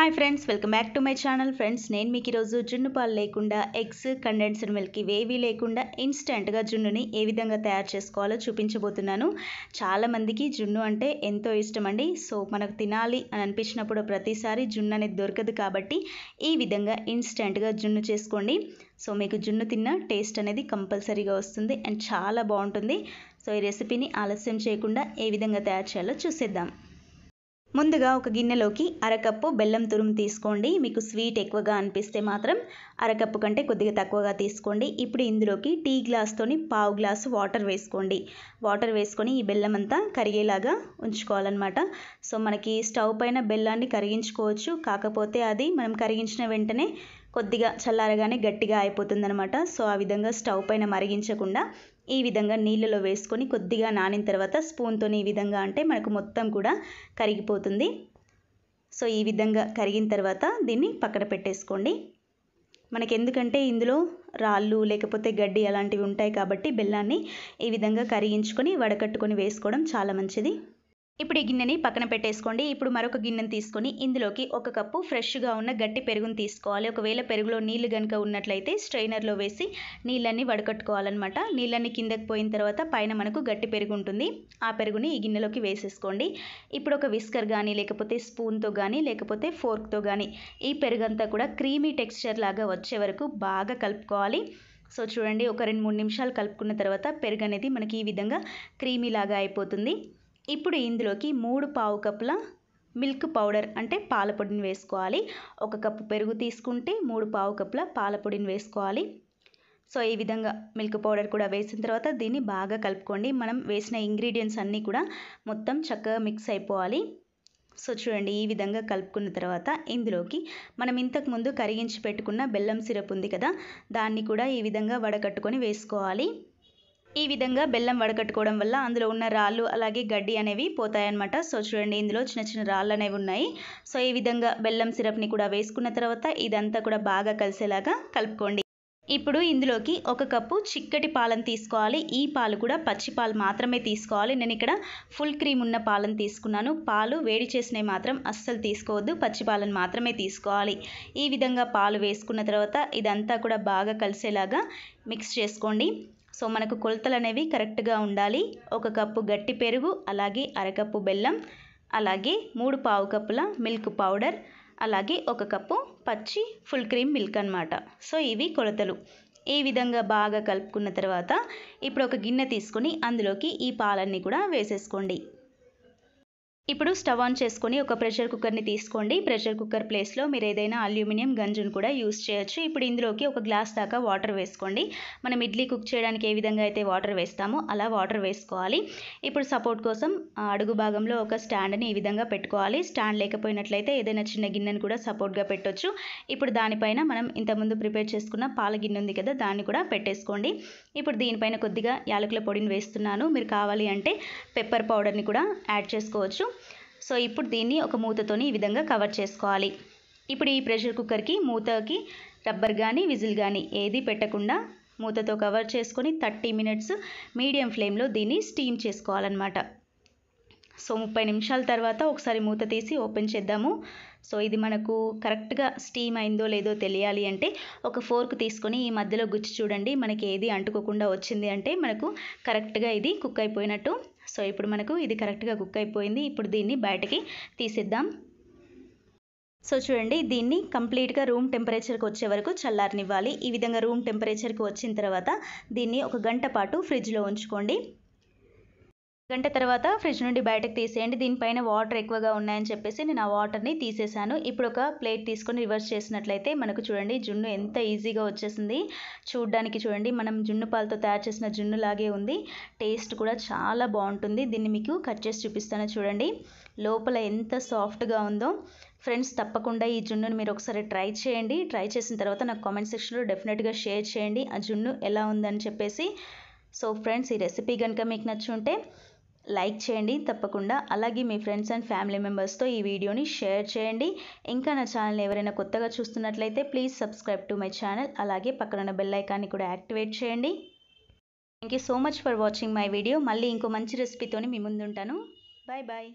hi friends welcome back to my channel friends నేను మీకు ఈరోజు జున్ను పాలు లేకుండా ఎగ్స్ కండెన్స్డ్ మిల్క్ ఇవేవి లేకుండా ఇన్స్టెంట్గా జున్నుని ఏ విధంగా తయారు చేసుకోవాలో చూపించబోతున్నాను చాలామందికి జున్ను అంటే ఎంతో ఇష్టం అండి సో మనకు తినాలి అని అనిపించినప్పుడు ప్రతిసారి జున్ను అనేది దొరకదు కాబట్టి ఈ విధంగా ఇన్స్టెంట్గా జున్ను చేసుకోండి సో మీకు జున్ను తిన్న టేస్ట్ అనేది కంపల్సరీగా వస్తుంది అండ్ చాలా బాగుంటుంది సో ఈ రెసిపీని ఆలస్యం చేయకుండా ఏ విధంగా తయారు చేయాలో చూసేద్దాం ముందుగా ఒక గిన్నెలోకి అరకప్పు బెల్లం తురుము తీసుకోండి మీకు స్వీట్ ఎక్కువగా అనిపిస్తే మాత్రం అరకప్పు కంటే కొద్దిగా తక్కువగా తీసుకోండి ఇప్పుడు ఇందులోకి టీ గ్లాస్తోని పావు గ్లాసు వాటర్ వేసుకోండి వాటర్ వేసుకొని ఈ బెల్లం అంతా కరిగేలాగా ఉంచుకోవాలన్నమాట సో మనకి స్టవ్ పైన బెల్లాన్ని కరిగించుకోవచ్చు కాకపోతే అది మనం కరిగించిన వెంటనే కొద్దిగా చల్లారగానే గట్టిగా అనమాట సో ఆ విధంగా స్టవ్ పైన మరిగించకుండా ఈ విధంగా నీళ్ళలో వేసుకొని కొద్దిగా నానిన తర్వాత స్పూన్తో ఈ విధంగా అంటే మనకు మొత్తం కూడా కరిగిపోతుంది సో ఈ విధంగా కరిగిన తర్వాత దీన్ని పక్కన పెట్టేసుకోండి మనకి ఎందుకంటే ఇందులో రాళ్ళు లేకపోతే గడ్డి అలాంటివి ఉంటాయి కాబట్టి బెల్లాన్ని ఈ విధంగా కరిగించుకొని వడకట్టుకొని వేసుకోవడం చాలా మంచిది ఇప్పుడు ఈ గిన్నెని పక్కన పెట్టేసుకోండి ఇప్పుడు మరొక గిన్నెని తీసుకొని ఇందులోకి ఒక కప్పు ఫ్రెష్గా ఉన్న గట్టి పెరుగును తీసుకోవాలి ఒకవేళ పెరుగులో నీళ్లు కనుక ఉన్నట్లయితే స్ట్రైనర్లో వేసి నీళ్ళన్ని వడకట్టుకోవాలన్నమాట నీళ్ళన్ని కిందకి పోయిన తర్వాత పైన మనకు గట్టి పెరుగు ఉంటుంది ఆ పెరుగుని ఈ గిన్నెలోకి వేసేసుకోండి ఇప్పుడు ఒక విస్కర్ కానీ లేకపోతే స్పూన్తో కానీ లేకపోతే ఫోర్క్తో కానీ ఈ పెరుగంతా కూడా క్రీమీ టెక్స్చర్ లాగా వచ్చే వరకు బాగా కలుపుకోవాలి సో చూడండి ఒక రెండు మూడు నిమిషాలు కలుపుకున్న తర్వాత పెరుగు అనేది మనకి ఈ విధంగా క్రీమీ లాగా అయిపోతుంది ఇప్పుడు ఇందులోకి మూడు పావు కప్పుల మిల్క్ పౌడర్ అంటే పాలపొడిని వేసుకోవాలి ఒక కప్పు పెరుగు తీసుకుంటే మూడు పావు కప్పుల పాలపొడిని వేసుకోవాలి సో ఈ విధంగా మిల్క్ పౌడర్ కూడా వేసిన తర్వాత దీన్ని బాగా కలుపుకోండి మనం వేసిన ఇంగ్రీడియంట్స్ అన్నీ కూడా మొత్తం చక్కగా మిక్స్ అయిపోవాలి సో చూడండి ఈ విధంగా కలుపుకున్న తర్వాత ఇందులోకి మనం ఇంతకుముందు కరిగించి పెట్టుకున్న బెల్లం సిరప్ ఉంది కదా దాన్ని కూడా ఈ విధంగా వడకట్టుకొని వేసుకోవాలి ఈ విధంగా బెల్లం వడకట్టుకోవడం వల్ల అందులో ఉన్న రాళ్ళు అలాగే గడ్డి అనేవి పోతాయన్నమాట సో చూడండి ఇందులో చిన్న చిన్న రాళ్ళు అనేవి ఉన్నాయి సో ఈ విధంగా బెల్లం సిరప్ని కూడా వేసుకున్న తర్వాత ఇదంతా కూడా బాగా కలిసేలాగా కలుపుకోండి ఇప్పుడు ఇందులోకి ఒక కప్పు చిక్కటి పాలను తీసుకోవాలి ఈ పాలు కూడా పచ్చి పాలు మాత్రమే తీసుకోవాలి నేను ఇక్కడ ఫుల్ క్రీమ్ ఉన్న పాలను తీసుకున్నాను పాలు వేడి చేసినవి మాత్రం అస్సలు తీసుకోవద్దు పచ్చి పాలను మాత్రమే తీసుకోవాలి ఈ విధంగా పాలు వేసుకున్న తర్వాత ఇదంతా కూడా బాగా కలిసేలాగా మిక్స్ చేసుకోండి సో మనకు కొలతలు అనేవి కరెక్ట్గా ఉండాలి ఒక కప్పు గట్టి పెరుగు అలాగే అరకప్పు బెల్లం అలాగే మూడు పావు కప్పుల మిల్క్ పౌడర్ అలాగే ఒక కప్పు పచ్చి ఫుల్ క్రీమ్ మిల్క్ అనమాట సో ఇవి కొలతలు ఈ విధంగా బాగా కలుపుకున్న తర్వాత ఇప్పుడు ఒక గిన్నె తీసుకొని అందులోకి ఈ పాలన్నీ కూడా వేసేసుకోండి ఇప్పుడు స్టవ్ ఆన్ చేసుకొని ఒక ప్రెషర్ కుక్కర్ని తీసుకోండి ప్రెషర్ కుక్కర్ ప్లేస్లో మీరు ఏదైనా అల్యూమినియం గంజును కూడా యూస్ చేయొచ్చు ఇప్పుడు ఇందులోకి ఒక గ్లాస్ దాకా వాటర్ వేసుకోండి మనం ఇడ్లీ కుక్ చేయడానికి ఏ విధంగా అయితే వాటర్ వేస్తామో అలా వాటర్ వేసుకోవాలి ఇప్పుడు సపోర్ట్ కోసం అడుగు భాగంలో ఒక స్టాండ్ని ఈ విధంగా పెట్టుకోవాలి స్టాండ్ లేకపోయినట్లయితే ఏదైనా చిన్న గిన్నెను కూడా సపోర్ట్గా పెట్టొచ్చు ఇప్పుడు దానిపైన మనం ఇంతకుముందు ప్రిపేర్ చేసుకున్న పాల గిన్నె ఉంది కదా దాన్ని కూడా పెట్టేసుకోండి ఇప్పుడు దీనిపైన కొద్దిగా యాలకుల పొడిని వేస్తున్నాను మీరు కావాలి అంటే పెప్పర్ పౌడర్ని కూడా యాడ్ చేసుకోవచ్చు సో ఇప్పుడు దీన్ని ఒక మూతతోని ఈ విధంగా కవర్ చేసుకోవాలి ఇప్పుడు ఈ ప్రెషర్ కుక్కర్కి మూతకి రబ్బర్ కానీ విజిల్ కానీ ఏది పెట్టకుండా మూతతో కవర్ చేసుకొని థర్టీ మినిట్స్ మీడియం ఫ్లేమ్లో దీన్ని స్టీమ్ చేసుకోవాలన్నమాట సో ముప్పై నిమిషాల తర్వాత ఒకసారి మూత తీసి ఓపెన్ చేద్దాము సో ఇది మనకు కరెక్ట్గా స్టీమ్ అయిందో లేదో తెలియాలి అంటే ఒక ఫోర్క్ తీసుకొని ఈ మధ్యలో గుచ్చి చూడండి మనకి ఏది అంటుకోకుండా వచ్చింది అంటే మనకు కరెక్ట్గా ఇది కుక్ అయిపోయినట్టు సో ఇప్పుడు మనకు ఇది కరెక్ట్గా కుక్ అయిపోయింది ఇప్పుడు దీన్ని బయటకి తీసిద్దాం సో చూడండి దీన్ని కంప్లీట్గా రూమ్ టెంపరేచర్కి వచ్చే వరకు చల్లారనివ్వాలి ఈ విధంగా రూమ్ టెంపరేచర్కి వచ్చిన తర్వాత దీన్ని ఒక గంట పాటు ఫ్రిడ్జ్లో ఉంచుకోండి గంట తర్వాత ఫ్రిడ్జ్ నుండి బయటకు తీసేయండి దీనిపైన వాటర్ ఎక్కువగా ఉన్నాయని చెప్పేసి నేను ఆ వాటర్ని తీసేసాను ఇప్పుడు ఒక ప్లేట్ తీసుకొని రివర్స్ చేసినట్లయితే మనకు చూడండి జున్ను ఎంత ఈజీగా వచ్చేసింది చూడ్డానికి చూడండి మనం జున్ను పాలతో తయారు చేసిన జున్ను లాగే ఉంది టేస్ట్ కూడా చాలా బాగుంటుంది దీన్ని మీకు కట్ చేసి చూపిస్తాను చూడండి లోపల ఎంత సాఫ్ట్గా ఉందో ఫ్రెండ్స్ తప్పకుండా ఈ జున్నును మీరు ఒకసారి ట్రై చేయండి ట్రై చేసిన తర్వాత నాకు కామెంట్ సెక్షన్లో డెఫినెట్గా షేర్ చేయండి ఆ జున్ను ఎలా ఉందని చెప్పేసి సో ఫ్రెండ్స్ ఈ రెసిపీ కనుక మీకు నచ్చుంటే లైక్ చేయండి తప్పకుండా అలాగే మీ ఫ్రెండ్స్ అండ్ ఫ్యామిలీ మెంబర్స్తో ఈ వీడియోని షేర్ చేయండి ఇంకా నా ఛానల్ ఎవరైనా కొత్తగా చూస్తున్నట్లయితే please subscribe to my channel అలాగే పక్కన ఉన్న ఐకాన్ని కూడా యాక్టివేట్ చేయండి thank you so much for watching my video మళ్ళీ ఇంకో మంచి రెసిపీతోని మీ ముందుంటాను బాయ్ బాయ్